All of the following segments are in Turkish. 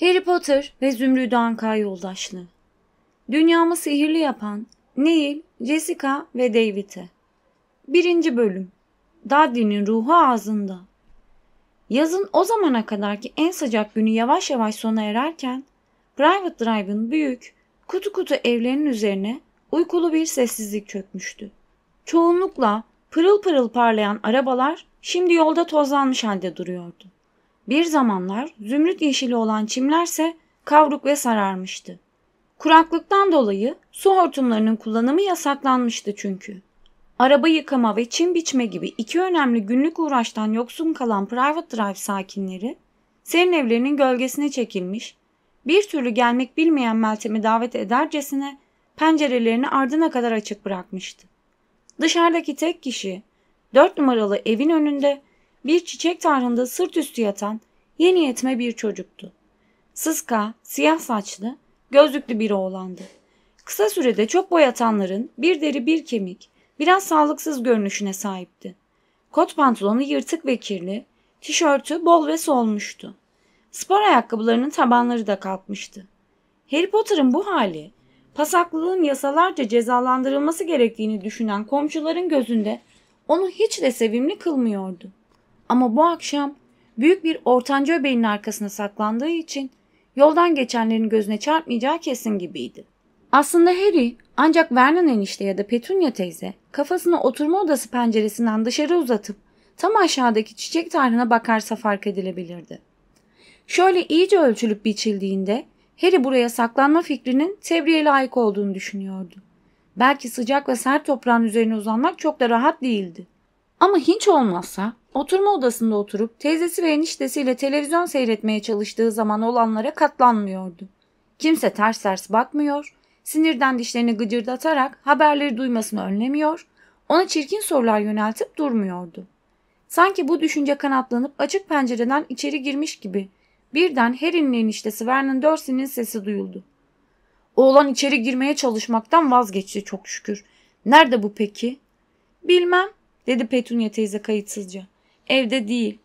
Harry Potter ve Zümrüdü Anka yoldaşlığı. Dünyamı sihirli yapan Neil, Jessica ve David'e. Birinci bölüm. Dudley'nin ruhu ağzında. Yazın o zamana kadarki en sıcak günü yavaş yavaş sona ererken Private Drive'ın büyük, kutu kutu evlerinin üzerine uykulu bir sessizlik çökmüştü. Çoğunlukla pırıl pırıl parlayan arabalar şimdi yolda tozlanmış halde duruyordu. Bir zamanlar zümrüt yeşili olan çimlerse kavruk ve sararmıştı. Kuraklıktan dolayı su hortumlarının kullanımı yasaklanmıştı çünkü. Araba yıkama ve çim biçme gibi iki önemli günlük uğraştan yoksun kalan private drive sakinleri serin evlerinin gölgesine çekilmiş, bir türlü gelmek bilmeyen Meltem'i davet edercesine pencerelerini ardına kadar açık bırakmıştı. Dışarıdaki tek kişi dört numaralı evin önünde bir çiçek tarhında sırt üstü yatan yeni yetme bir çocuktu. Sıska, siyah saçlı, gözlüklü bir oğlandı. Kısa sürede çok boy boyatanların bir deri bir kemik, biraz sağlıksız görünüşüne sahipti. Kot pantolonu yırtık ve kirli, tişörtü bol ve solmuştu. Spor ayakkabılarının tabanları da kalkmıştı. Harry Potter'ın bu hali, pasaklılığın yasalarca cezalandırılması gerektiğini düşünen komşuların gözünde onu hiç de sevimli kılmıyordu. Ama bu akşam büyük bir ortanca öbeğinin arkasına saklandığı için yoldan geçenlerin gözüne çarpmayacağı kesin gibiydi. Aslında Harry ancak Vernon enişte ya da Petunia teyze kafasını oturma odası penceresinden dışarı uzatıp tam aşağıdaki çiçek tarhına bakarsa fark edilebilirdi. Şöyle iyice ölçülüp biçildiğinde Harry buraya saklanma fikrinin tebriğe layık olduğunu düşünüyordu. Belki sıcak ve sert toprağın üzerine uzanmak çok da rahat değildi. Ama hiç olmazsa Oturma odasında oturup teyzesi ve eniştesiyle televizyon seyretmeye çalıştığı zaman olanlara katlanmıyordu. Kimse ters ters bakmıyor, sinirden dişlerini gıcırdatarak haberleri duymasını önlemiyor, ona çirkin sorular yöneltip durmuyordu. Sanki bu düşünce kanatlanıp açık pencereden içeri girmiş gibi birden Harry'nin eniştesi Vernon Dursley'nin sesi duyuldu. Oğlan içeri girmeye çalışmaktan vazgeçti çok şükür. Nerede bu peki? Bilmem dedi Petunia teyze kayıtsızca. Evde değil.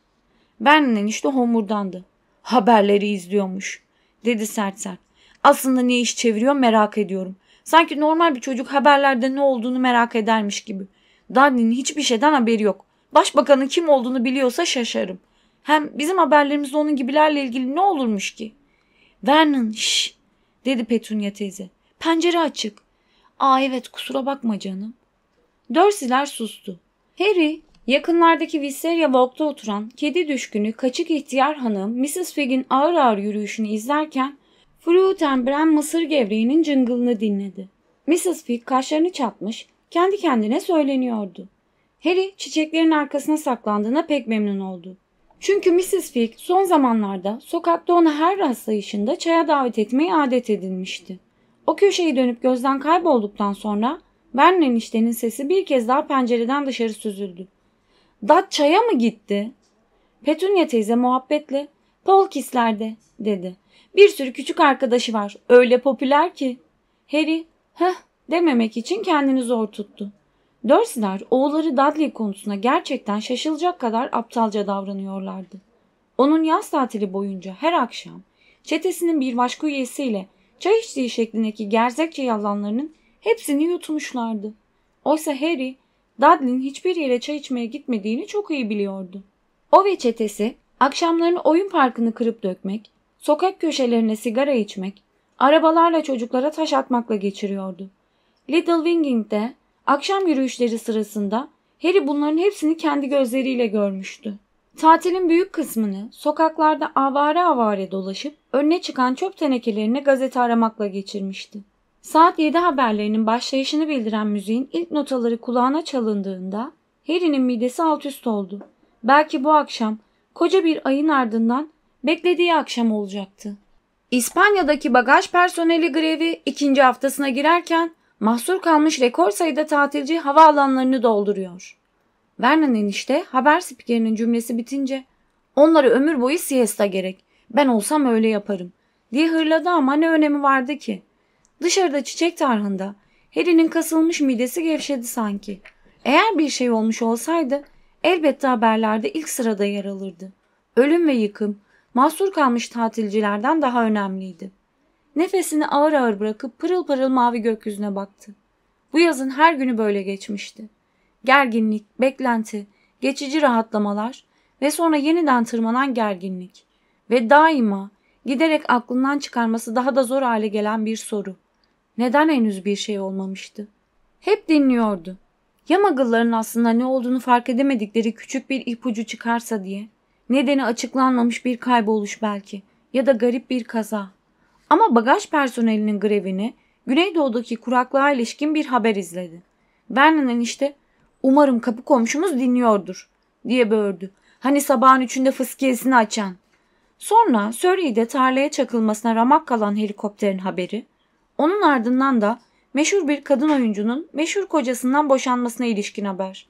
Bernin işte homurdandı. Haberleri izliyormuş. Dedi sert sert. Aslında ne iş çeviriyor merak ediyorum. Sanki normal bir çocuk haberlerde ne olduğunu merak edermiş gibi. Danny'nin hiçbir şeyden haberi yok. Başbakanın kim olduğunu biliyorsa şaşarım. Hem bizim haberlerimizde onun gibilerle ilgili ne olurmuş ki? Vernon şş dedi Petunia teyze. Pencere açık. Aa evet kusura bakma canım. Dörsiler sustu. Harry Yakınlardaki Visteria Walk'ta oturan kedi düşkünü kaçık ihtiyar hanım Mrs. Fig'in ağır ağır yürüyüşünü izlerken Bren mısır gevreğinin cıngılını dinledi. Mrs. Fig kaşlarını çatmış, kendi kendine söyleniyordu. Harry çiçeklerin arkasına saklandığına pek memnun oldu. Çünkü Mrs. Fig son zamanlarda sokakta ona her rastlayışında çaya davet etmeyi adet edinmişti. O köşeyi dönüp gözden kaybolduktan sonra Vernon eniştenin sesi bir kez daha pencereden dışarı süzüldü. Datça'ya mı gitti? Petunia teyze muhabbetle Polkislerde dedi. Bir sürü küçük arkadaşı var. Öyle popüler ki. Harry heh dememek için kendini zor tuttu. Dursley'ler oğulları Dudley konusuna gerçekten şaşılacak kadar aptalca davranıyorlardı. Onun yaz tatili boyunca her akşam çetesinin bir başka üyesiyle çay içtiği şeklindeki gerzekçe yalanlarının hepsini yutmuşlardı. Oysa Harry Dudley'in hiçbir yere çay içmeye gitmediğini çok iyi biliyordu. O ve çetesi akşamlarını oyun parkını kırıp dökmek, sokak köşelerine sigara içmek, arabalarla çocuklara taş atmakla geçiriyordu. Little Winging'de akşam yürüyüşleri sırasında Harry bunların hepsini kendi gözleriyle görmüştü. Tatilin büyük kısmını sokaklarda avare avare dolaşıp önüne çıkan çöp tenekelerini gazete aramakla geçirmişti. Saat 7 haberlerinin başlayışını bildiren müziğin ilk notaları kulağına çalındığında Harry'nin midesi alt üst oldu. Belki bu akşam koca bir ayın ardından beklediği akşam olacaktı. İspanya'daki bagaj personeli grevi ikinci haftasına girerken mahsur kalmış rekor sayıda tatilci havaalanlarını dolduruyor. Vernon enişte haber spikerinin cümlesi bitince "Onları ömür boyu siesta gerek ben olsam öyle yaparım diye hırladı ama ne önemi vardı ki? Dışarıda çiçek tarhında. Harry'nin kasılmış midesi gevşedi sanki. Eğer bir şey olmuş olsaydı elbette haberlerde ilk sırada yer alırdı. Ölüm ve yıkım mahsur kalmış tatilcilerden daha önemliydi. Nefesini ağır ağır bırakıp pırıl pırıl mavi gökyüzüne baktı. Bu yazın her günü böyle geçmişti. Gerginlik, beklenti, geçici rahatlamalar ve sonra yeniden tırmanan gerginlik ve daima giderek aklından çıkarması daha da zor hale gelen bir soru. Neden henüz bir şey olmamıştı? Hep dinliyordu. Yamagılların aslında ne olduğunu fark edemedikleri küçük bir ipucu çıkarsa diye. Nedeni açıklanmamış bir kayboluş belki ya da garip bir kaza. Ama bagaj personelinin grevini Güneydoğu'daki kuraklığa ilişkin bir haber izledi. Vernon işte umarım kapı komşumuz dinliyordur diye böğürdü. Hani sabahın üçünde fıskiyesini açan. Sonra Surrey'de tarlaya çakılmasına ramak kalan helikopterin haberi onun ardından da meşhur bir kadın oyuncunun meşhur kocasından boşanmasına ilişkin haber.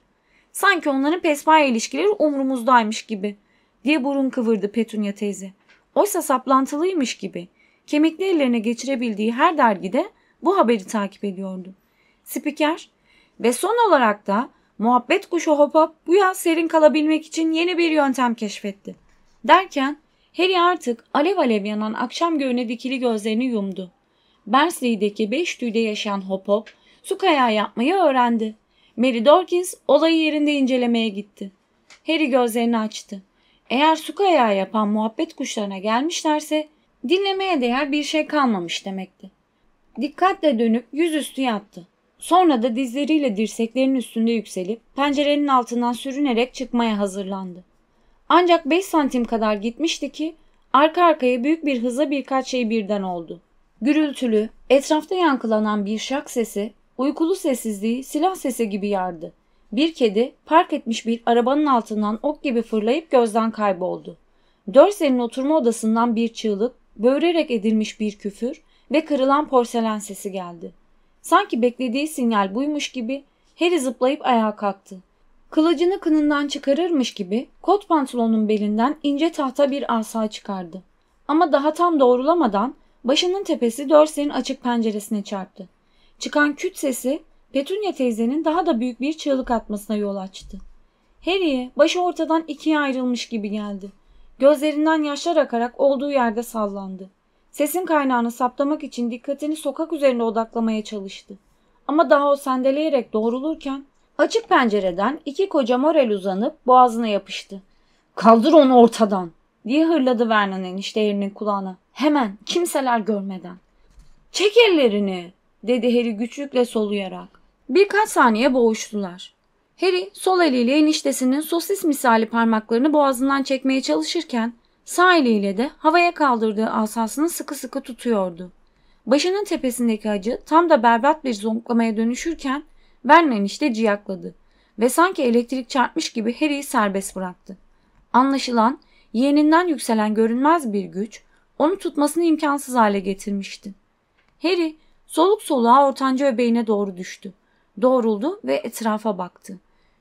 Sanki onların pespaye ilişkileri umrumuzdaymış gibi diye burun kıvırdı Petunia teyze. Oysa saplantılıymış gibi kemikli ellerine geçirebildiği her dergide bu haberi takip ediyordu. Spiker ve son olarak da muhabbet kuşu hopa bu yaz serin kalabilmek için yeni bir yöntem keşfetti. Derken Harry artık alev alev yanan akşam göğüne dikili gözlerini yumdu. Bersley'deki beş tüyde yaşayan Hop Hop su kayağı yapmayı öğrendi. Mary Dorkins olayı yerinde incelemeye gitti. Harry gözlerini açtı. Eğer su kayağı yapan muhabbet kuşlarına gelmişlerse dinlemeye değer bir şey kalmamış demekti. Dikkatle dönüp yüzüstü yattı. Sonra da dizleriyle dirseklerinin üstünde yükselip pencerenin altından sürünerek çıkmaya hazırlandı. Ancak 5 santim kadar gitmişti ki arka arkaya büyük bir hızla birkaç şey birden oldu. Gürültülü, etrafta yankılanan bir şak sesi, uykulu sessizliği silah sesi gibi yardı. Bir kedi park etmiş bir arabanın altından ok gibi fırlayıp gözden kayboldu. Dörsel'in oturma odasından bir çığlık, böğrerek edilmiş bir küfür ve kırılan porselen sesi geldi. Sanki beklediği sinyal buymuş gibi Harry zıplayıp ayağa kalktı. Kılıcını kınından çıkarırmış gibi kot pantolonun belinden ince tahta bir asa çıkardı. Ama daha tam doğrulamadan Başının tepesi Dorsey'in açık penceresine çarptı. Çıkan küt sesi Petunia teyzenin daha da büyük bir çığlık atmasına yol açtı. Harry'e başı ortadan ikiye ayrılmış gibi geldi. Gözlerinden yaşlar akarak olduğu yerde sallandı. Sesin kaynağını saptamak için dikkatini sokak üzerine odaklamaya çalıştı. Ama daha o sendeleyerek doğrulurken açık pencereden iki koca morel uzanıp boğazına yapıştı. ''Kaldır onu ortadan!'' diye hırladı Vernon enişte yerinin kulağına. Hemen kimseler görmeden. Çek ellerini dedi Harry güçlükle soluyarak. Birkaç saniye boğuştular. Harry sol eliyle eniştesinin sosis misali parmaklarını boğazından çekmeye çalışırken sağ eliyle de havaya kaldırdığı asasını sıkı sıkı tutuyordu. Başının tepesindeki acı tam da berbat bir zonklamaya dönüşürken Vernon işte ciyakladı ve sanki elektrik çarpmış gibi Harry'i serbest bıraktı. Anlaşılan yeğeninden yükselen görünmez bir güç onu tutmasını imkansız hale getirmişti. Harry soluk soluğa ortanca öbeğine doğru düştü. Doğruldu ve etrafa baktı.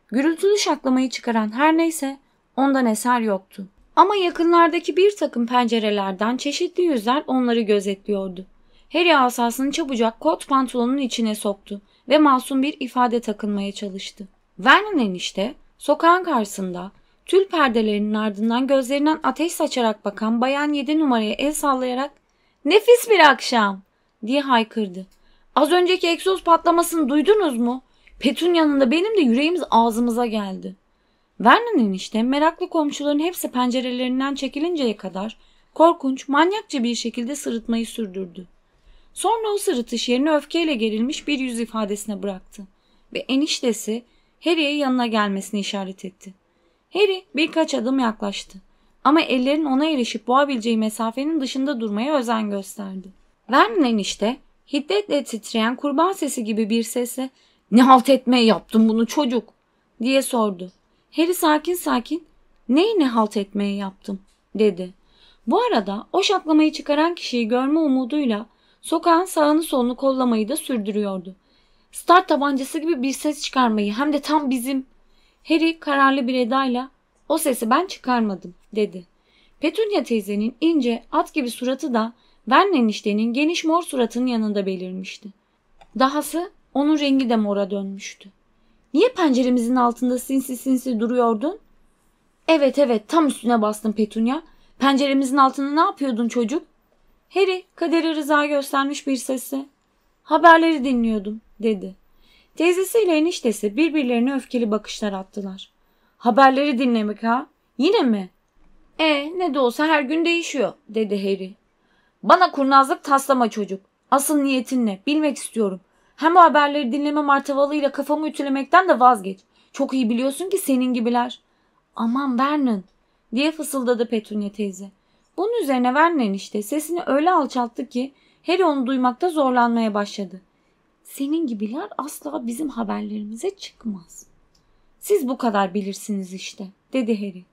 Gürültülü şaklamayı çıkaran her neyse ondan eser yoktu. Ama yakınlardaki bir takım pencerelerden çeşitli yüzler onları gözetliyordu. Harry asasını çabucak kot pantolonun içine soktu ve masum bir ifade takınmaya çalıştı. Vernon enişte sokağın karşısında Tül perdelerinin ardından gözlerinden ateş saçarak bakan bayan yedi numaraya el sallayarak ''Nefis bir akşam!'' diye haykırdı. Az önceki egzoz patlamasını duydunuz mu? Petun yanında benim de yüreğimiz ağzımıza geldi. Vernon enişte meraklı komşuların hepsi pencerelerinden çekilinceye kadar korkunç, manyakça bir şekilde sırıtmayı sürdürdü. Sonra o sırıtış yerini öfkeyle gerilmiş bir yüz ifadesine bıraktı ve eniştesi Harry'e yanına gelmesini işaret etti. Harry birkaç adım yaklaştı. Ama ellerin ona erişip boğabileceği mesafenin dışında durmaya özen gösterdi. Vernon enişte hiddetle titreyen kurban sesi gibi bir sesle ''Ne halt etmeye yaptın bunu çocuk?'' diye sordu. Harry sakin sakin ''Neyi ne halt etmeye yaptım?'' dedi. Bu arada o şaklamayı çıkaran kişiyi görme umuduyla sokağın sağını solunu kollamayı da sürdürüyordu. Star tabancası gibi bir ses çıkarmayı hem de tam bizim Harry kararlı bir edayla o sesi ben çıkarmadım dedi. Petunia teyzenin ince at gibi suratı da Vern eniştenin geniş mor suratının yanında belirmişti. Dahası onun rengi de mora dönmüştü. Niye penceremizin altında sinsi sinsi duruyordun? Evet evet tam üstüne bastın Petunia. Penceremizin altında ne yapıyordun çocuk? Harry kaderi rıza göstermiş bir sesi. Haberleri dinliyordum dedi. Teyzesiyle eniştesi birbirlerine öfkeli bakışlar attılar. Haberleri dinlemek ha? Yine mi? E ne de olsa her gün değişiyor dedi Harry. Bana kurnazlık taslama çocuk. Asıl niyetin ne? Bilmek istiyorum. Hem o haberleri dinleme martavalıyla kafamı ütülemekten de vazgeç. Çok iyi biliyorsun ki senin gibiler. Aman Vernon diye fısıldadı Petunia teyze. Bunun üzerine Vernon işte sesini öyle alçalttı ki Harry onu duymakta zorlanmaya başladı senin gibiler asla bizim haberlerimize çıkmaz. Siz bu kadar bilirsiniz işte, dedi Harry.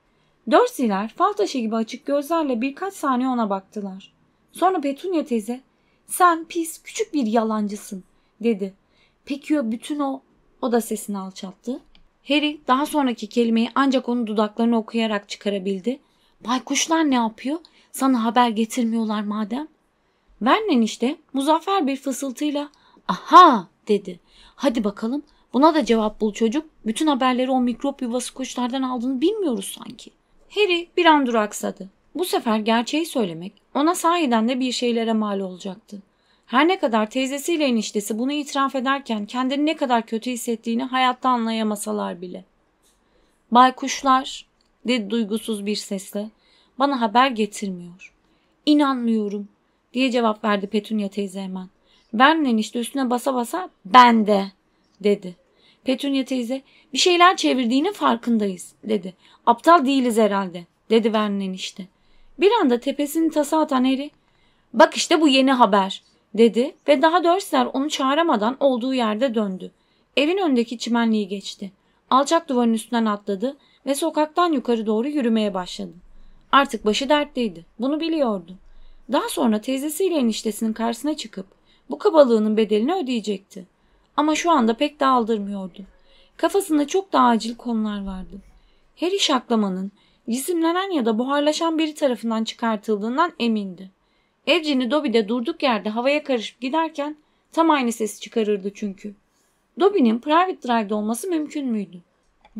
Dörsiler fal taşı gibi açık gözlerle birkaç saniye ona baktılar. Sonra Petunia teyze, sen pis küçük bir yalancısın, dedi. Peki ya bütün o, o da sesini alçalttı. Harry daha sonraki kelimeyi ancak onun dudaklarını okuyarak çıkarabildi. Baykuşlar ne yapıyor? Sana haber getirmiyorlar madem. Vernon işte muzaffer bir fısıltıyla Aha dedi. Hadi bakalım buna da cevap bul çocuk. Bütün haberleri o mikrop yuvası kuşlardan aldığını bilmiyoruz sanki. Harry bir an duraksadı. Bu sefer gerçeği söylemek ona sahiden de bir şeylere mal olacaktı. Her ne kadar teyzesiyle eniştesi bunu itiraf ederken kendini ne kadar kötü hissettiğini hayatta anlayamasalar bile. Baykuşlar dedi duygusuz bir sesle bana haber getirmiyor. İnanmıyorum diye cevap verdi Petunia teyze hemen. Vernon işte üstüne basa basa bende dedi. Petunia teyze bir şeyler çevirdiğinin farkındayız dedi. Aptal değiliz herhalde dedi Vernon işte. Bir anda tepesini tasa atan Harry bak işte bu yeni haber dedi ve daha Dörsler onu çağıramadan olduğu yerde döndü. Evin öndeki çimenliği geçti. Alçak duvarın üstünden atladı ve sokaktan yukarı doğru yürümeye başladı. Artık başı dertteydi. Bunu biliyordu. Daha sonra teyzesiyle eniştesinin karşısına çıkıp bu kabalığının bedelini ödeyecekti. Ama şu anda pek de aldırmıyordu. Kafasında çok daha acil konular vardı. Her iş aklamanın cisimlenen ya da buharlaşan biri tarafından çıkartıldığından emindi. Evcini Dobby'de durduk yerde havaya karışıp giderken tam aynı sesi çıkarırdı çünkü. Dobby'nin private drive'da olması mümkün müydü?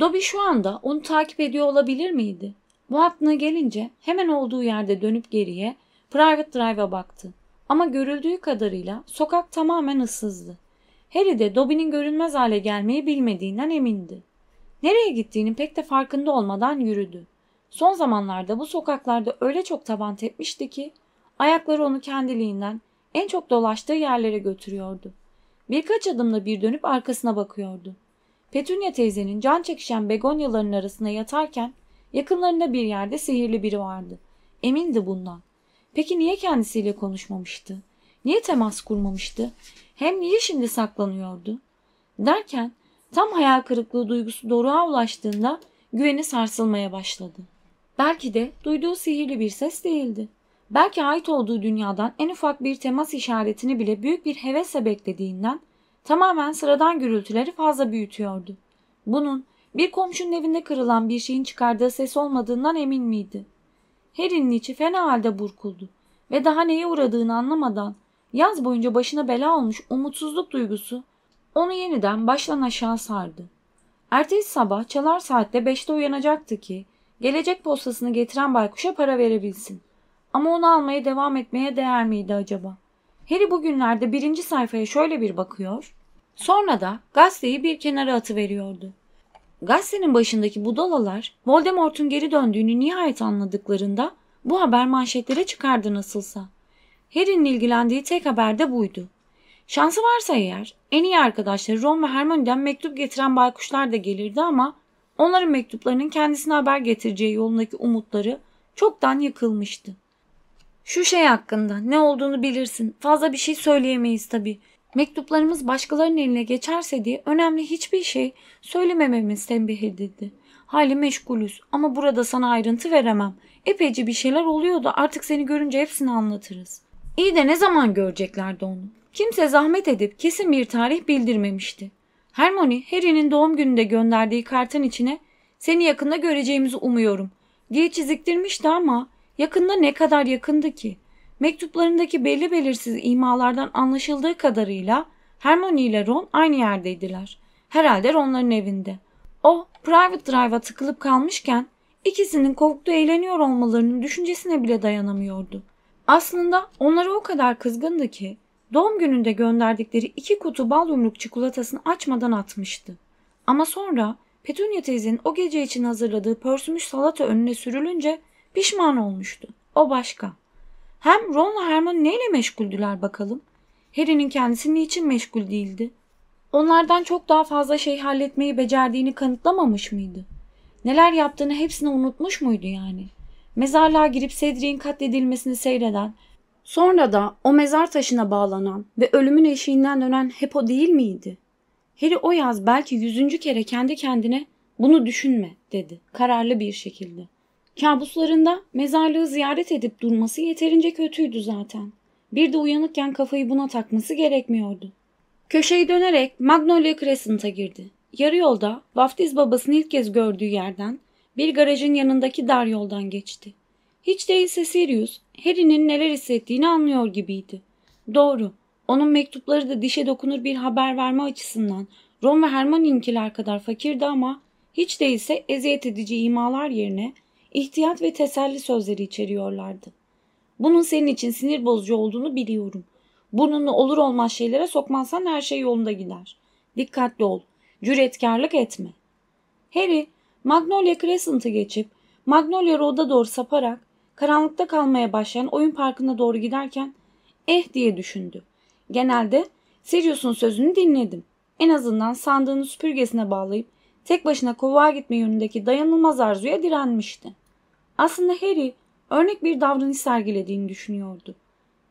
Dobby şu anda onu takip ediyor olabilir miydi? Bu aklına gelince hemen olduğu yerde dönüp geriye private drive'a baktı. Ama görüldüğü kadarıyla sokak tamamen ıssızdı. Harry de Dobby'nin görünmez hale gelmeyi bilmediğinden emindi. Nereye gittiğini pek de farkında olmadan yürüdü. Son zamanlarda bu sokaklarda öyle çok taban tepmişti ki ayakları onu kendiliğinden en çok dolaştığı yerlere götürüyordu. Birkaç adımda bir dönüp arkasına bakıyordu. Petunia teyzenin can çekişen begonyaların arasına yatarken yakınlarında bir yerde sihirli biri vardı. Emindi bundan. Peki niye kendisiyle konuşmamıştı? Niye temas kurmamıştı? Hem niye şimdi saklanıyordu? Derken tam hayal kırıklığı duygusu Doruk'a ulaştığında güveni sarsılmaya başladı. Belki de duyduğu sihirli bir ses değildi. Belki ait olduğu dünyadan en ufak bir temas işaretini bile büyük bir hevesle beklediğinden tamamen sıradan gürültüleri fazla büyütüyordu. Bunun bir komşunun evinde kırılan bir şeyin çıkardığı ses olmadığından emin miydi? Harry'nin içi fena halde burkuldu ve daha neye uğradığını anlamadan yaz boyunca başına bela olmuş umutsuzluk duygusu onu yeniden baştan aşağı sardı. Ertesi sabah çalar saatte beşte uyanacaktı ki gelecek postasını getiren baykuşa para verebilsin. Ama onu almaya devam etmeye değer miydi acaba? Harry bugünlerde birinci sayfaya şöyle bir bakıyor. Sonra da gazeteyi bir kenara atıveriyordu. Gazetenin başındaki budalalar Voldemort'un geri döndüğünü nihayet anladıklarında bu haber manşetlere çıkardı nasılsa. Harry'nin ilgilendiği tek haber de buydu. Şansı varsa eğer en iyi arkadaşları Ron ve Hermione'den mektup getiren baykuşlar da gelirdi ama onların mektuplarının kendisine haber getireceği yolundaki umutları çoktan yıkılmıştı. Şu şey hakkında ne olduğunu bilirsin. Fazla bir şey söyleyemeyiz tabii. Mektuplarımız başkalarının eline geçerse diye önemli hiçbir şey söylemememiz tembih edildi. Hali meşgulüz ama burada sana ayrıntı veremem. Epeyce bir şeyler oluyordu. artık seni görünce hepsini anlatırız. İyi de ne zaman göreceklerdi onu? Kimse zahmet edip kesin bir tarih bildirmemişti. Hermione, Harry'nin doğum gününde gönderdiği kartın içine seni yakında göreceğimizi umuyorum diye çiziktirmişti ama yakında ne kadar yakındı ki? Mektuplarındaki belli belirsiz imalardan anlaşıldığı kadarıyla Hermione ile Ron aynı yerdeydiler. Herhalde Ron'ların evinde. O Private Drive'a tıkılıp kalmışken ikisinin kovukta eğleniyor olmalarının düşüncesine bile dayanamıyordu. Aslında onları o kadar kızgındı ki doğum gününde gönderdikleri iki kutu bal yumruk çikolatasını açmadan atmıştı. Ama sonra Petunia teyzenin o gece için hazırladığı pörsümüş salata önüne sürülünce pişman olmuştu. O başka. Hem Ron'la Hermione neyle meşguldüler bakalım? Harry'nin kendisi niçin meşgul değildi? Onlardan çok daha fazla şey halletmeyi becerdiğini kanıtlamamış mıydı? Neler yaptığını hepsini unutmuş muydu yani? Mezarlığa girip Cedric'in katledilmesini seyreden, sonra da o mezar taşına bağlanan ve ölümün eşiğinden dönen hep o değil miydi? Harry o yaz belki yüzüncü kere kendi kendine bunu düşünme dedi kararlı bir şekilde. Kabuslarında mezarlığı ziyaret edip durması yeterince kötüydü zaten. Bir de uyanıkken kafayı buna takması gerekmiyordu. Köşeyi dönerek Magnolia Crescent'a girdi. Yarı yolda vaftiz babasını ilk kez gördüğü yerden bir garajın yanındaki dar yoldan geçti. Hiç değilse Sirius, Harry'nin neler hissettiğini anlıyor gibiydi. Doğru, onun mektupları da dişe dokunur bir haber verme açısından Ron ve Hermione'ninkiler kadar fakirdi ama hiç değilse eziyet edici imalar yerine ihtiyat ve teselli sözleri içeriyorlardı. Bunun senin için sinir bozucu olduğunu biliyorum. Burnunu olur olmaz şeylere sokmazsan her şey yolunda gider. Dikkatli ol. Cüretkarlık etme. Harry, Magnolia Crescent'ı geçip Magnolia Road'a doğru saparak karanlıkta kalmaya başlayan oyun parkına doğru giderken eh diye düşündü. Genelde Sirius'un sözünü dinledim. En azından sandığını süpürgesine bağlayıp tek başına kovuğa gitme yönündeki dayanılmaz arzuya direnmişti. Aslında Harry örnek bir davranış sergilediğini düşünüyordu.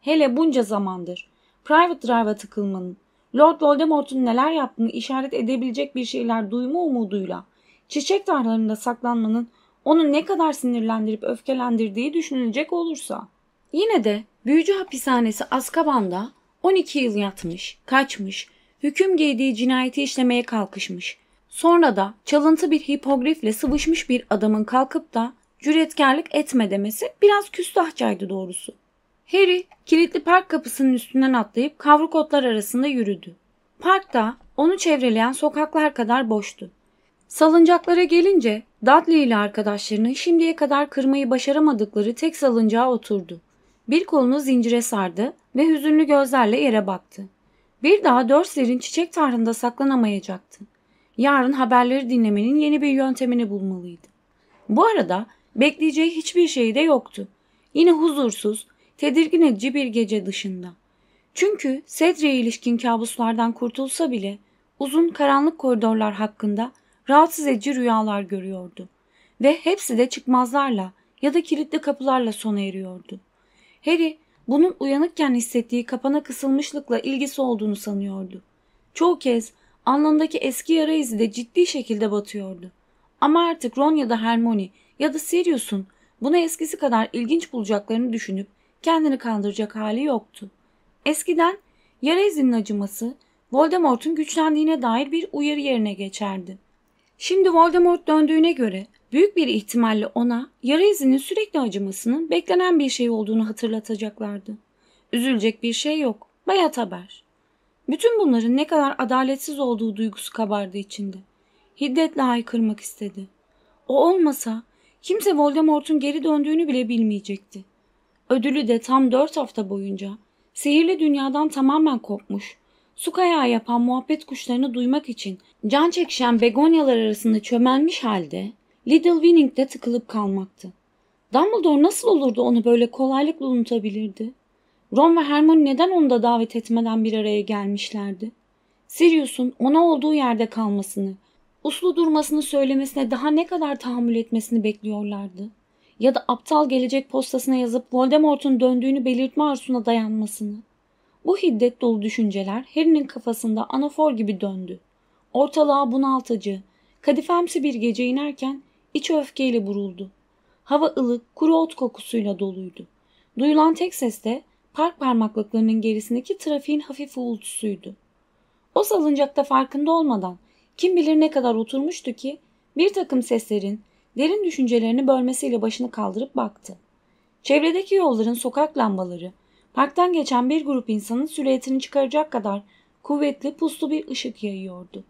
Hele bunca zamandır Private Drive'a tıkılmanın, Lord Voldemort'un neler yaptığını işaret edebilecek bir şeyler duyma umuduyla çiçek tarlalarında saklanmanın onu ne kadar sinirlendirip öfkelendirdiği düşünülecek olursa. Yine de büyücü hapishanesi Azkaban'da 12 yıl yatmış, kaçmış, hüküm giydiği cinayeti işlemeye kalkışmış. Sonra da çalıntı bir hipogrifle sıvışmış bir adamın kalkıp da cüretkarlık etme demesi biraz küstahçaydı doğrusu. Harry kilitli park kapısının üstünden atlayıp kavruk otlar arasında yürüdü. Parkta onu çevreleyen sokaklar kadar boştu. Salıncaklara gelince Dudley ile arkadaşlarının şimdiye kadar kırmayı başaramadıkları tek salıncağa oturdu. Bir kolunu zincire sardı ve hüzünlü gözlerle yere baktı. Bir daha Dursley'in çiçek tarhında saklanamayacaktı. Yarın haberleri dinlemenin yeni bir yöntemini bulmalıydı. Bu arada Bekleyeceği hiçbir şey de yoktu. Yine huzursuz, tedirgin edici bir gece dışında. Çünkü Sedre'ye ilişkin kabuslardan kurtulsa bile uzun karanlık koridorlar hakkında rahatsız edici rüyalar görüyordu. Ve hepsi de çıkmazlarla ya da kilitli kapılarla sona eriyordu. Harry bunun uyanıkken hissettiği kapana kısılmışlıkla ilgisi olduğunu sanıyordu. Çoğu kez alnındaki eski yara izi de ciddi şekilde batıyordu. Ama artık Ron ya da Hermione ya da Sirius'un Buna eskisi kadar ilginç bulacaklarını düşünüp kendini kandıracak hali yoktu. Eskiden yara izinin acıması Voldemort'un güçlendiğine dair bir uyarı yerine geçerdi. Şimdi Voldemort döndüğüne göre büyük bir ihtimalle ona yara izinin sürekli acımasının beklenen bir şey olduğunu hatırlatacaklardı. Üzülecek bir şey yok. Bayat haber. Bütün bunların ne kadar adaletsiz olduğu duygusu kabardı içinde. Hiddetle haykırmak istedi. O olmasa Kimse Voldemort'un geri döndüğünü bile bilmeyecekti. Ödülü de tam dört hafta boyunca sihirli dünyadan tamamen kopmuş, su kayağı yapan muhabbet kuşlarını duymak için can çekişen begonyalar arasında çömelmiş halde Little Winning'de tıkılıp kalmaktı. Dumbledore nasıl olurdu onu böyle kolaylıkla unutabilirdi? Ron ve Hermione neden onu da davet etmeden bir araya gelmişlerdi? Sirius'un ona olduğu yerde kalmasını, uslu durmasını söylemesine daha ne kadar tahammül etmesini bekliyorlardı? Ya da aptal gelecek postasına yazıp Voldemort'un döndüğünü belirtme arzusuna dayanmasını? Bu hiddet dolu düşünceler Harry'nin kafasında anafor gibi döndü. Ortalığa bunaltıcı, kadifemsi bir gece inerken iç öfkeyle buruldu. Hava ılık, kuru ot kokusuyla doluydu. Duyulan tek ses de park parmaklıklarının gerisindeki trafiğin hafif uğultusuydu. O salıncakta farkında olmadan kim bilir ne kadar oturmuştu ki bir takım seslerin derin düşüncelerini bölmesiyle başını kaldırıp baktı. Çevredeki yolların sokak lambaları, parktan geçen bir grup insanın silüetini çıkaracak kadar kuvvetli puslu bir ışık yayıyordu.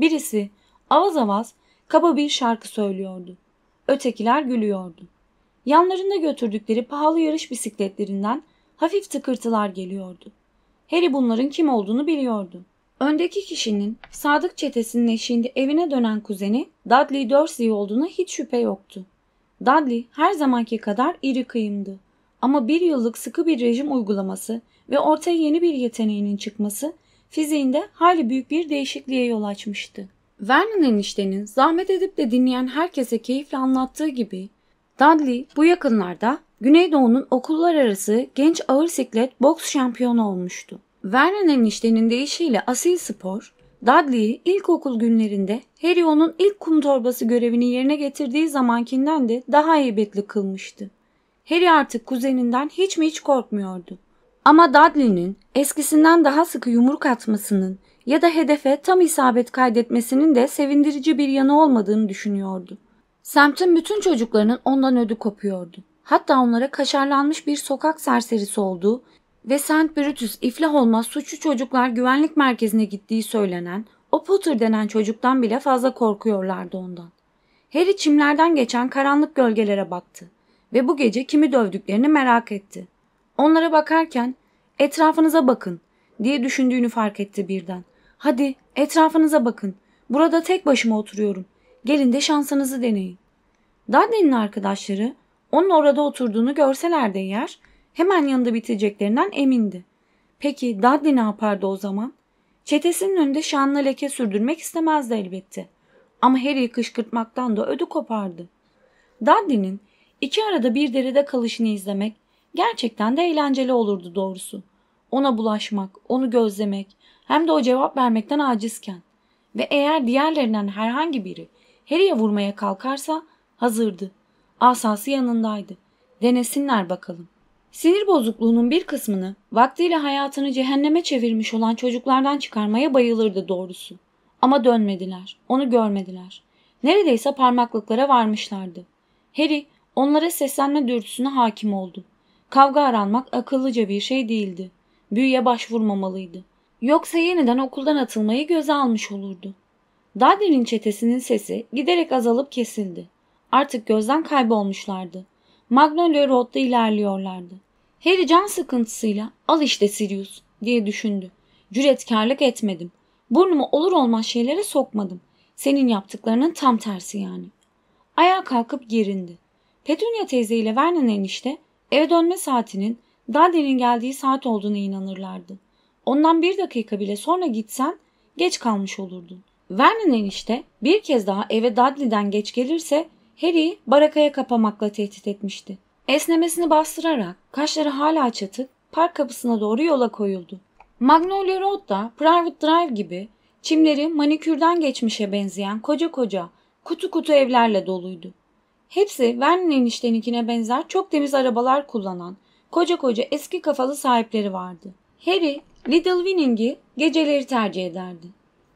Birisi avaz avaz kaba bir şarkı söylüyordu. Ötekiler gülüyordu. Yanlarında götürdükleri pahalı yarış bisikletlerinden hafif tıkırtılar geliyordu. Harry bunların kim olduğunu biliyordu. Öndeki kişinin Sadık çetesinin eşiğinde evine dönen kuzeni Dudley Dursley olduğuna hiç şüphe yoktu. Dudley her zamanki kadar iri kıyımdı. Ama bir yıllık sıkı bir rejim uygulaması ve ortaya yeni bir yeteneğinin çıkması fiziğinde hali büyük bir değişikliğe yol açmıştı. Vernon eniştenin zahmet edip de dinleyen herkese keyifle anlattığı gibi Dudley bu yakınlarda Güneydoğu'nun okullar arası genç ağır siklet boks şampiyonu olmuştu. Vernon işlerinin deyişiyle asil spor, Dudley'i ilkokul günlerinde Harry onun ilk kum torbası görevini yerine getirdiği zamankinden de daha heybetli kılmıştı. Harry artık kuzeninden hiç mi hiç korkmuyordu. Ama Dudley'nin eskisinden daha sıkı yumruk atmasının ya da hedefe tam isabet kaydetmesinin de sevindirici bir yanı olmadığını düşünüyordu. Semtin bütün çocuklarının ondan ödü kopuyordu. Hatta onlara kaşarlanmış bir sokak serserisi olduğu ve Saint Brutus iflah olmaz suçlu çocuklar güvenlik merkezine gittiği söylenen o Potter denen çocuktan bile fazla korkuyorlardı ondan. Harry çimlerden geçen karanlık gölgelere baktı ve bu gece kimi dövdüklerini merak etti. Onlara bakarken etrafınıza bakın diye düşündüğünü fark etti birden. Hadi etrafınıza bakın. Burada tek başıma oturuyorum. Gelin de şansınızı deneyin. Dudley'nin arkadaşları onun orada oturduğunu görselerdi yer. Hemen yanında biteceklerinden emindi. Peki Dudley ne yapardı o zaman? Çetesinin önünde şanlı leke sürdürmek istemezdi elbette. Ama Harry'i kışkırtmaktan da ödü kopardı. Dudley'nin iki arada bir derede kalışını izlemek gerçekten de eğlenceli olurdu doğrusu. Ona bulaşmak, onu gözlemek hem de o cevap vermekten acizken ve eğer diğerlerinden herhangi biri Harry'e vurmaya kalkarsa hazırdı. Asası yanındaydı. Denesinler bakalım. Sinir bozukluğunun bir kısmını vaktiyle hayatını cehenneme çevirmiş olan çocuklardan çıkarmaya bayılırdı doğrusu. Ama dönmediler, onu görmediler. Neredeyse parmaklıklara varmışlardı. Harry onlara seslenme dürtüsüne hakim oldu. Kavga aranmak akıllıca bir şey değildi. Büyüye başvurmamalıydı. Yoksa yeniden okuldan atılmayı göze almış olurdu. Daddy'nin çetesinin sesi giderek azalıp kesildi. Artık gözden kaybolmuşlardı. Magnolia Road'da ilerliyorlardı. Harry can sıkıntısıyla al işte Sirius diye düşündü. Cüretkarlık etmedim. Burnumu olur olmaz şeylere sokmadım. Senin yaptıklarının tam tersi yani. Ayağa kalkıp gerindi. Petunia teyze ile Vernon enişte eve dönme saatinin Daddy'nin geldiği saat olduğuna inanırlardı. Ondan bir dakika bile sonra gitsen geç kalmış olurdun. Vernon enişte bir kez daha eve Dudley'den geç gelirse Harry barakaya kapamakla tehdit etmişti. Esnemesini bastırarak kaşları hala çatık park kapısına doğru yola koyuldu. Magnolia Road da Private Drive gibi çimleri manikürden geçmişe benzeyen koca koca kutu kutu evlerle doluydu. Hepsi Vernon enişteninkine benzer çok temiz arabalar kullanan koca koca eski kafalı sahipleri vardı. Harry Little Winning'i geceleri tercih ederdi.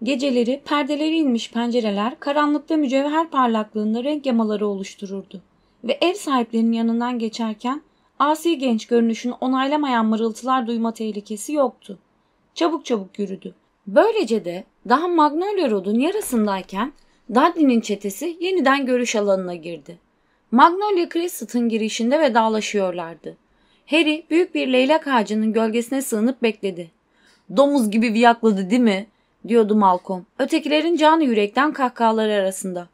Geceleri perdeleri inmiş pencereler karanlıkta mücevher parlaklığında renk yamaları oluştururdu. Ve ev sahiplerinin yanından geçerken asi genç görünüşünü onaylamayan mırıltılar duyma tehlikesi yoktu. Çabuk çabuk yürüdü. Böylece de daha Magnolia Road'un yarısındayken Dudley'nin çetesi yeniden görüş alanına girdi. Magnolia Crescent'ın girişinde vedalaşıyorlardı. Harry büyük bir leylak ağacının gölgesine sığınıp bekledi. Domuz gibi viyakladı değil mi? diyordu Malcolm. Ötekilerin canı yürekten kahkahaları arasında.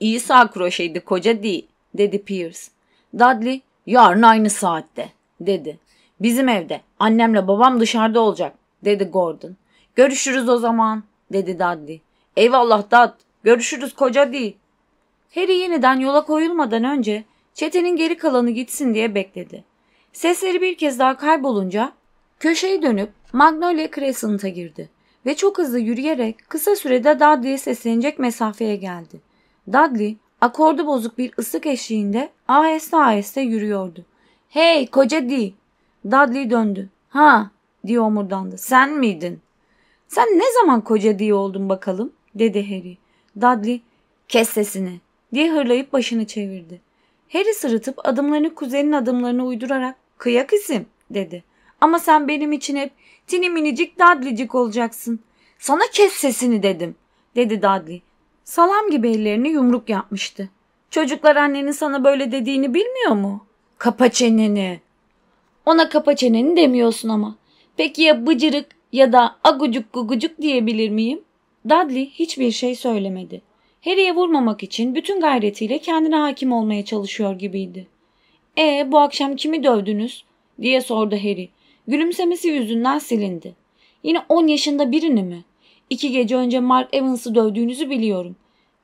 İyi İsa kroşeydi koca değil dedi Pierce. Dudley yarın aynı saatte dedi. Bizim evde annemle babam dışarıda olacak dedi Gordon. Görüşürüz o zaman dedi Dudley. Eyvallah Dad görüşürüz koca değil. Harry yeniden yola koyulmadan önce çetenin geri kalanı gitsin diye bekledi. Sesleri bir kez daha kaybolunca köşeyi dönüp Magnolia Crescent'a girdi ve çok hızlı yürüyerek kısa sürede Dudley'e seslenecek mesafeye geldi. Dudley akordu bozuk bir ıslık eşliğinde aheste aheste yürüyordu. Hey koca di. Dudley döndü. Ha diye omurdandı. Sen miydin? Sen ne zaman koca di oldun bakalım dedi Harry. Dudley kes sesini diye hırlayıp başını çevirdi. Harry sırıtıp adımlarını kuzenin adımlarına uydurarak kıyak isim dedi. Ama sen benim için hep Tini minicik dadlicik olacaksın. Sana kes sesini dedim, dedi Dadli. Salam gibi ellerini yumruk yapmıştı. Çocuklar annenin sana böyle dediğini bilmiyor mu? Kapa çeneni. Ona kapa çeneni demiyorsun ama. Peki ya bıcırık ya da agucuk gugucuk diyebilir miyim? Dudley hiçbir şey söylemedi. Harry'e vurmamak için bütün gayretiyle kendine hakim olmaya çalışıyor gibiydi. E bu akşam kimi dövdünüz? diye sordu Harry. Gülümsemesi yüzünden silindi. Yine on yaşında birini mi? İki gece önce Mark Evans'ı dövdüğünüzü biliyorum.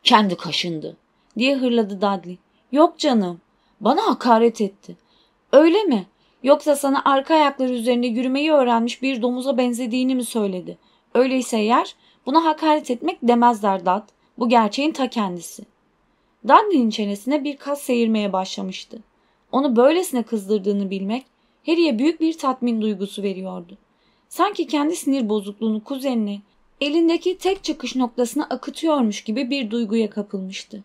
Kendi kaşındı diye hırladı Dudley. Yok canım. Bana hakaret etti. Öyle mi? Yoksa sana arka ayakları üzerinde yürümeyi öğrenmiş bir domuza benzediğini mi söyledi? Öyleyse eğer buna hakaret etmek demezler Dad. Bu gerçeğin ta kendisi. Dudley'nin çenesine bir kas seyirmeye başlamıştı. Onu böylesine kızdırdığını bilmek Harry'e büyük bir tatmin duygusu veriyordu. Sanki kendi sinir bozukluğunu kuzenine, elindeki tek çıkış noktasına akıtıyormuş gibi bir duyguya kapılmıştı.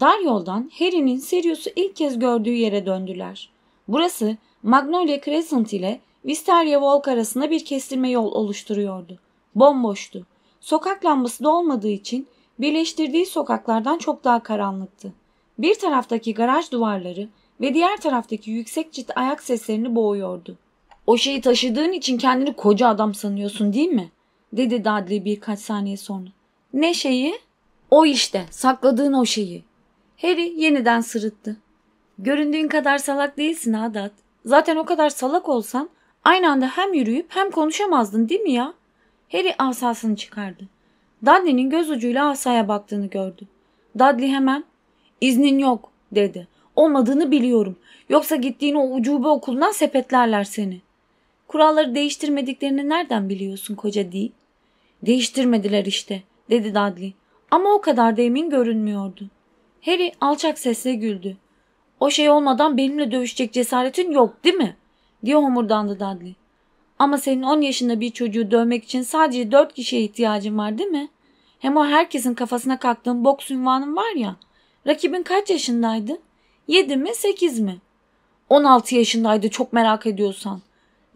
Dar yoldan Harry'nin Sirius'u ilk kez gördüğü yere döndüler. Burası Magnolia Crescent ile Wisteria Walk arasında bir kestirme yol oluşturuyordu. Bomboştu. Sokak lambası da olmadığı için birleştirdiği sokaklardan çok daha karanlıktı. Bir taraftaki garaj duvarları ve diğer taraftaki yüksek cilt ayak seslerini boğuyordu. O şeyi taşıdığın için kendini koca adam sanıyorsun değil mi? dedi Dudley birkaç saniye sonra. Ne şeyi? O işte sakladığın o şeyi. Harry yeniden sırıttı. Göründüğün kadar salak değilsin Adat. Zaten o kadar salak olsan aynı anda hem yürüyüp hem konuşamazdın değil mi ya? Harry asasını çıkardı. Dudley'nin göz ucuyla asaya baktığını gördü. Dudley hemen iznin yok dedi olmadığını biliyorum. Yoksa gittiğin o ucube okulundan sepetlerler seni. Kuralları değiştirmediklerini nereden biliyorsun koca değil? Değiştirmediler işte dedi Dudley. Ama o kadar da emin görünmüyordu. Harry alçak sesle güldü. O şey olmadan benimle dövüşecek cesaretin yok değil mi? diye homurdandı Dudley. Ama senin 10 yaşında bir çocuğu dövmek için sadece 4 kişiye ihtiyacın var değil mi? Hem o herkesin kafasına kalktığın boks ünvanın var ya. Rakibin kaç yaşındaydı? Yedi mi sekiz mi? On altı yaşındaydı çok merak ediyorsan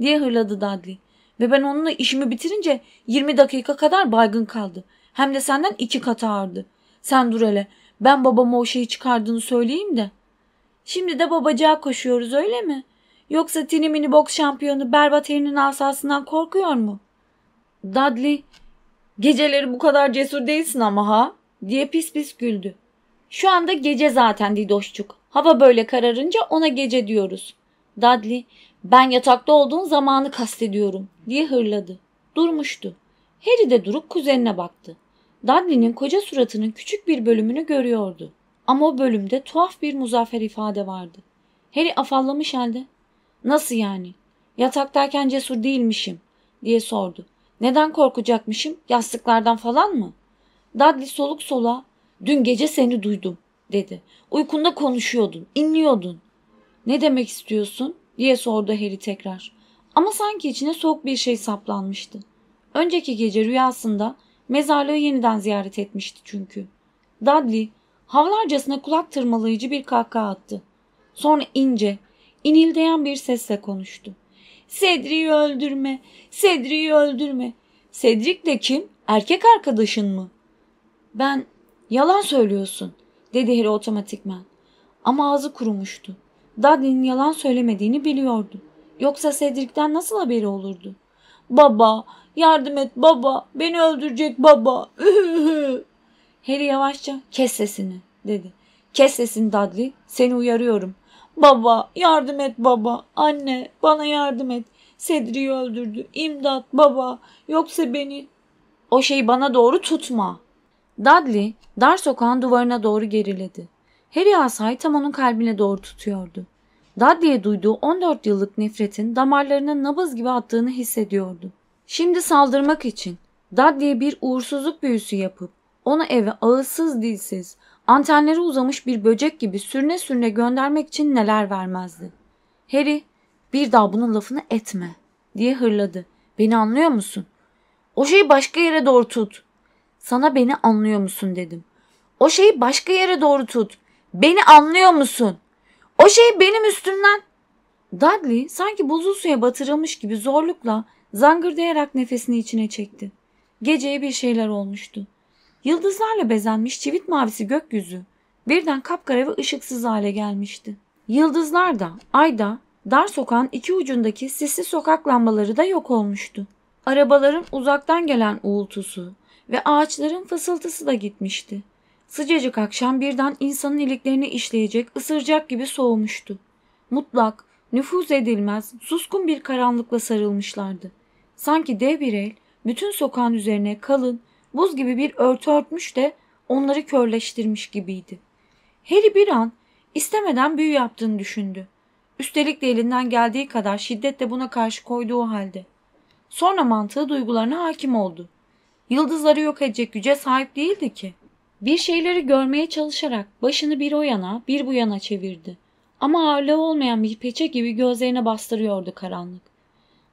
diye hırladı Dudley. Ve ben onunla işimi bitirince yirmi dakika kadar baygın kaldı. Hem de senden iki kat ağırdı. Sen dur hele ben babama o şeyi çıkardığını söyleyeyim de. Şimdi de babacığa koşuyoruz öyle mi? Yoksa tini mini boks şampiyonu berbat herinin asasından korkuyor mu? Dudley geceleri bu kadar cesur değilsin ama ha diye pis pis güldü. Şu anda gece zaten Didoşçuk. Hava böyle kararınca ona gece diyoruz. Dudley, ben yatakta olduğun zamanı kastediyorum diye hırladı. Durmuştu. Harry de durup kuzenine baktı. Dudley'nin koca suratının küçük bir bölümünü görüyordu. Ama o bölümde tuhaf bir muzaffer ifade vardı. Harry afallamış halde. Nasıl yani? Yataktayken cesur değilmişim diye sordu. Neden korkacakmışım? Yastıklardan falan mı? Dudley soluk sola dün gece seni duydum dedi. Uykunda konuşuyordun, inliyordun. Ne demek istiyorsun diye sordu Harry tekrar. Ama sanki içine soğuk bir şey saplanmıştı. Önceki gece rüyasında mezarlığı yeniden ziyaret etmişti çünkü. Dudley havlarcasına kulak tırmalayıcı bir kahkaha attı. Sonra ince, inildeyen bir sesle konuştu. Sedri'yi öldürme, Sedri'yi öldürme. Sedrik de kim? Erkek arkadaşın mı? Ben, yalan söylüyorsun dedi Harry otomatikman. Ama ağzı kurumuştu. Dudley'nin yalan söylemediğini biliyordu. Yoksa Cedric'ten nasıl haberi olurdu? Baba, yardım et baba, beni öldürecek baba. Harry yavaşça kes sesini dedi. Kes sesini Dudley, seni uyarıyorum. Baba, yardım et baba, anne bana yardım et. Cedric'i öldürdü, İmdat baba, yoksa beni... O şeyi bana doğru tutma Dudley dar sokağın duvarına doğru geriledi. Harry asayı tam onun kalbine doğru tutuyordu. Dudley'e duyduğu 14 yıllık nefretin damarlarına nabız gibi attığını hissediyordu. Şimdi saldırmak için Dudley'e bir uğursuzluk büyüsü yapıp onu eve ağızsız dilsiz, antenleri uzamış bir böcek gibi sürüne sürüne göndermek için neler vermezdi. Harry bir daha bunun lafını etme diye hırladı. Beni anlıyor musun? O şeyi başka yere doğru tut. Sana beni anlıyor musun dedim. O şeyi başka yere doğru tut. Beni anlıyor musun? O şey benim üstümden. Dudley sanki buzlu suya batırılmış gibi zorlukla zangırdayarak nefesini içine çekti. Geceye bir şeyler olmuştu. Yıldızlarla bezenmiş çivit mavisi gökyüzü birden kapkara ve ışıksız hale gelmişti. Yıldızlar da, ay da, dar sokağın iki ucundaki sisli sokak lambaları da yok olmuştu. Arabaların uzaktan gelen uğultusu, ve ağaçların fısıltısı da gitmişti. Sıcacık akşam birden insanın iliklerini işleyecek, ısıracak gibi soğumuştu. Mutlak, nüfuz edilmez, suskun bir karanlıkla sarılmışlardı. Sanki dev bir el bütün sokağın üzerine kalın, buz gibi bir örtü örtmüş de onları körleştirmiş gibiydi. Harry bir an istemeden büyü yaptığını düşündü. Üstelik de elinden geldiği kadar şiddetle buna karşı koyduğu halde. Sonra mantığı duygularına hakim oldu yıldızları yok edecek güce sahip değildi ki. Bir şeyleri görmeye çalışarak başını bir o yana bir bu yana çevirdi. Ama ağırlığı olmayan bir peçe gibi gözlerine bastırıyordu karanlık.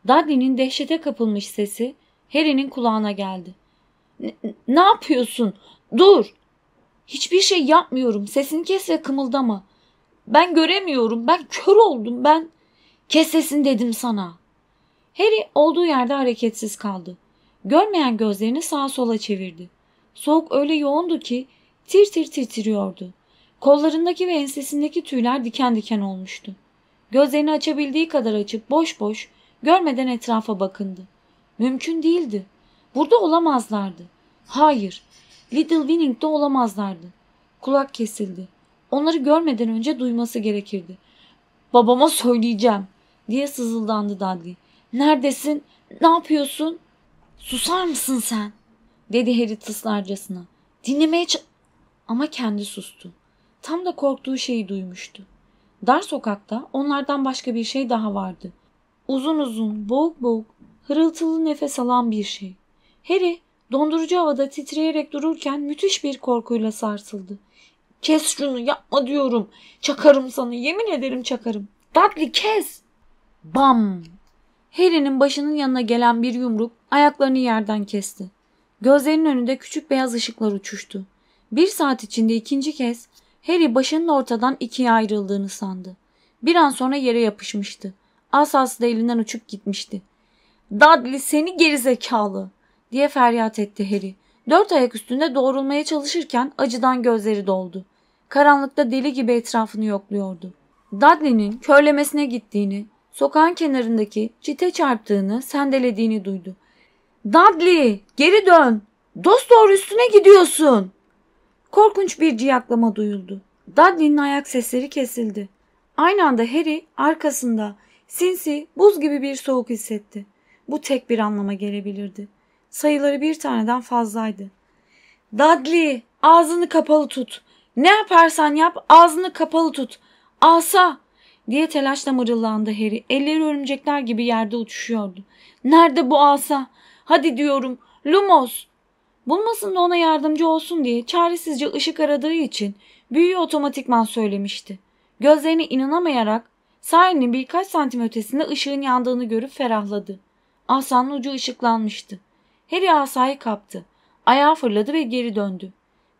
Dudley'nin dehşete kapılmış sesi Harry'nin kulağına geldi. Ne yapıyorsun? Dur! Hiçbir şey yapmıyorum. Sesini kes ve kımıldama. Ben göremiyorum. Ben kör oldum. Ben kes sesini dedim sana. Harry olduğu yerde hareketsiz kaldı. Görmeyen gözlerini sağa sola çevirdi. Soğuk öyle yoğundu ki tir tir titriyordu. Kollarındaki ve ensesindeki tüyler diken diken olmuştu. Gözlerini açabildiği kadar açıp boş boş görmeden etrafa bakındı. Mümkün değildi. Burada olamazlardı. Hayır, Little Winning'de olamazlardı. Kulak kesildi. Onları görmeden önce duyması gerekirdi. Babama söyleyeceğim diye sızıldandı Dudley. Neredesin? Ne yapıyorsun? Susar mısın sen? dedi Harry tıslarcasına. Dinlemeye ç- Ama kendi sustu. Tam da korktuğu şeyi duymuştu. Dar sokakta onlardan başka bir şey daha vardı. Uzun uzun, boğuk boğuk, hırıltılı nefes alan bir şey. Harry dondurucu havada titreyerek dururken müthiş bir korkuyla sarsıldı. Kes şunu yapma diyorum. Çakarım sana yemin ederim çakarım. Dudley kes. Bam. Harry'nin başının yanına gelen bir yumruk Ayaklarını yerden kesti. Gözlerinin önünde küçük beyaz ışıklar uçuştu. Bir saat içinde ikinci kez Harry başının ortadan ikiye ayrıldığını sandı. Bir an sonra yere yapışmıştı. Asası da elinden uçup gitmişti. Dudley seni gerizekalı diye feryat etti Harry. Dört ayak üstünde doğrulmaya çalışırken acıdan gözleri doldu. Karanlıkta deli gibi etrafını yokluyordu. Dudley'nin körlemesine gittiğini, sokağın kenarındaki çite çarptığını, sendelediğini duydu. Dudley geri dön. Dosdoğru üstüne gidiyorsun. Korkunç bir ciyaklama duyuldu. Dudley'nin ayak sesleri kesildi. Aynı anda Harry arkasında sinsi buz gibi bir soğuk hissetti. Bu tek bir anlama gelebilirdi. Sayıları bir taneden fazlaydı. Dudley ağzını kapalı tut. Ne yaparsan yap ağzını kapalı tut. Asa diye telaşla mırıldandı Harry. Elleri örümcekler gibi yerde uçuşuyordu. Nerede bu asa? Hadi diyorum. Lumos. Bulmasın da ona yardımcı olsun diye çaresizce ışık aradığı için büyüyü otomatikman söylemişti. Gözlerine inanamayarak sahilinin birkaç santim ötesinde ışığın yandığını görüp ferahladı. Asanın ucu ışıklanmıştı. Harry asayı kaptı. Ayağa fırladı ve geri döndü.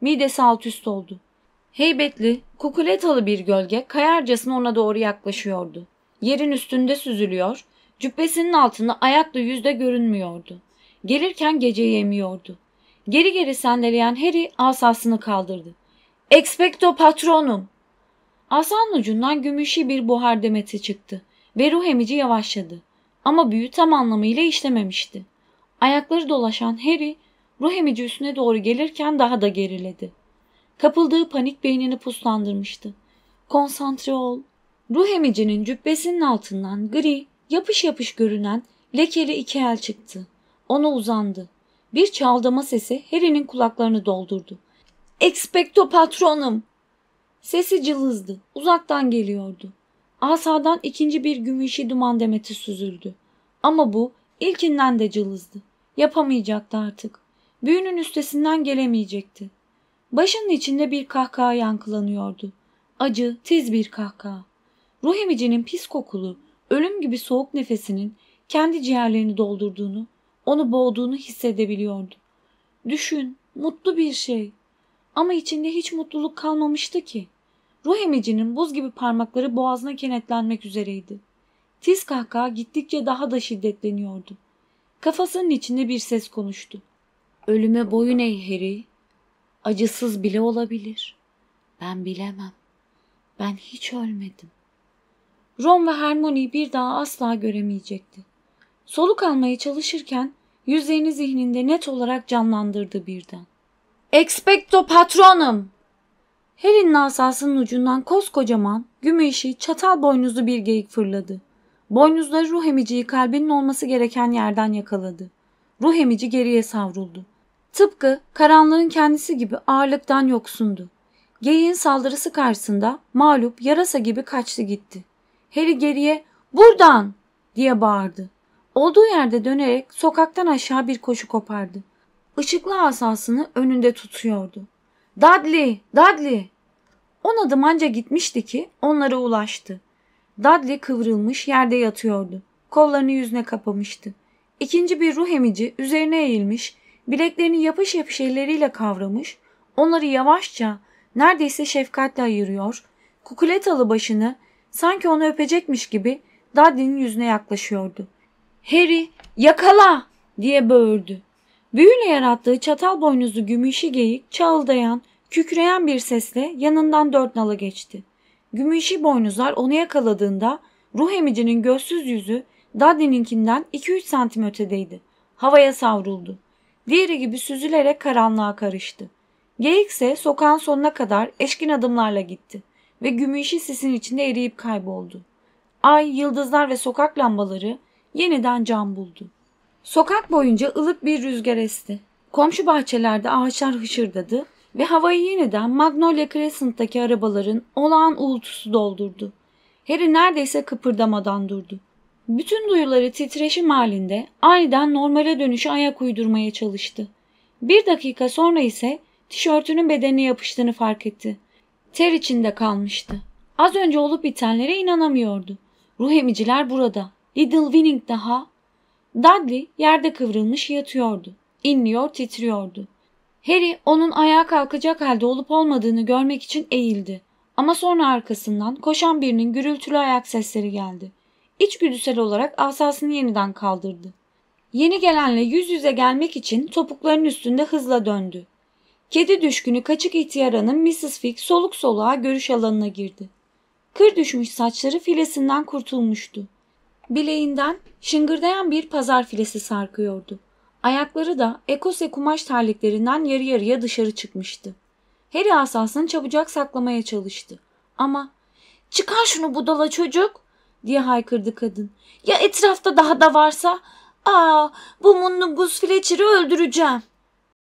Midesi alt üst oldu. Heybetli, kukuletalı bir gölge kayarcasına ona doğru yaklaşıyordu. Yerin üstünde süzülüyor, cübbesinin altında ayakla yüzde görünmüyordu. Gelirken gece yemiyordu. Geri geri senleleyen Harry asasını kaldırdı. Expecto patronum. Asanın ucundan gümüşü bir buhar demeti çıktı ve ruh emici yavaşladı. Ama büyü tam anlamıyla işlememişti. Ayakları dolaşan Harry ruh emici üstüne doğru gelirken daha da geriledi. Kapıldığı panik beynini puslandırmıştı. Konsantre ol. Ruh emicinin cübbesinin altından gri, yapış yapış görünen lekeli iki el çıktı. Ona uzandı. Bir çaldama sesi Harry'nin kulaklarını doldurdu. Expecto patronum! Sesi cılızdı. Uzaktan geliyordu. Asadan ikinci bir gümüşi duman demeti süzüldü. Ama bu ilkinden de cılızdı. Yapamayacaktı artık. Büyünün üstesinden gelemeyecekti. Başının içinde bir kahkaha yankılanıyordu. Acı, tiz bir kahkaha. Ruhemicinin pis kokulu, ölüm gibi soğuk nefesinin kendi ciğerlerini doldurduğunu onu boğduğunu hissedebiliyordu. Düşün, mutlu bir şey. Ama içinde hiç mutluluk kalmamıştı ki. Ruh emicinin buz gibi parmakları boğazına kenetlenmek üzereydi. Tiz kahkaha gittikçe daha da şiddetleniyordu. Kafasının içinde bir ses konuştu. Ölüme boyun eğ Harry. Acısız bile olabilir. Ben bilemem. Ben hiç ölmedim. Ron ve Hermione'yi bir daha asla göremeyecekti. Soluk almaya çalışırken yüzlerini zihninde net olarak canlandırdı birden. Expecto patronum! Helin asasının ucundan koskocaman, gümüşi, çatal boynuzlu bir geyik fırladı. Boynuzları ruh emiciyi kalbinin olması gereken yerden yakaladı. Ruh emici geriye savruldu. Tıpkı karanlığın kendisi gibi ağırlıktan yoksundu. Geyin saldırısı karşısında mağlup yarasa gibi kaçtı gitti. Harry geriye buradan diye bağırdı. Olduğu yerde dönerek sokaktan aşağı bir koşu kopardı. Işıklı asasını önünde tutuyordu. Dudley! Dudley! On adım anca gitmişti ki onlara ulaştı. Dudley kıvrılmış yerde yatıyordu. Kollarını yüzüne kapamıştı. İkinci bir ruh emici üzerine eğilmiş, bileklerini yapış yapış elleriyle kavramış, onları yavaşça, neredeyse şefkatle ayırıyor, kukuletalı başını sanki onu öpecekmiş gibi Daddy'nin yüzüne yaklaşıyordu. Harry yakala diye bağırdı. Büyüyle yarattığı çatal boynuzlu gümüşü geyik çağıldayan, kükreyen bir sesle yanından dört nala geçti. Gümüşü boynuzlar onu yakaladığında ruh emicinin gözsüz yüzü Daddy'ninkinden 2-3 santim ötedeydi. Havaya savruldu. Diğeri gibi süzülerek karanlığa karıştı. Geyik ise sokağın sonuna kadar eşkin adımlarla gitti ve gümüşü sisin içinde eriyip kayboldu. Ay, yıldızlar ve sokak lambaları yeniden can buldu. Sokak boyunca ılık bir rüzgar esti. Komşu bahçelerde ağaçlar hışırdadı ve havayı yeniden Magnolia Crescent'taki arabaların olağan uğultusu doldurdu. Harry neredeyse kıpırdamadan durdu. Bütün duyuları titreşim halinde aniden normale dönüşü ayak uydurmaya çalıştı. Bir dakika sonra ise tişörtünün bedenine yapıştığını fark etti. Ter içinde kalmıştı. Az önce olup bitenlere inanamıyordu. Ruh emiciler burada. Little Winning daha. Dudley yerde kıvrılmış yatıyordu. İnliyor titriyordu. Harry onun ayağa kalkacak halde olup olmadığını görmek için eğildi. Ama sonra arkasından koşan birinin gürültülü ayak sesleri geldi. İçgüdüsel olarak asasını yeniden kaldırdı. Yeni gelenle yüz yüze gelmek için topukların üstünde hızla döndü. Kedi düşkünü kaçık ihtiyaranın Mrs. Fig soluk soluğa görüş alanına girdi. Kır düşmüş saçları filesinden kurtulmuştu. Bileğinden şıngırdayan bir pazar filesi sarkıyordu. Ayakları da ekose kumaş terliklerinden yarı yarıya dışarı çıkmıştı. Harry asasını çabucak saklamaya çalıştı. Ama ''Çıkar şunu budala çocuk!'' diye haykırdı kadın. ''Ya etrafta daha da varsa? Aa, bu munlu buz fileçiri öldüreceğim.''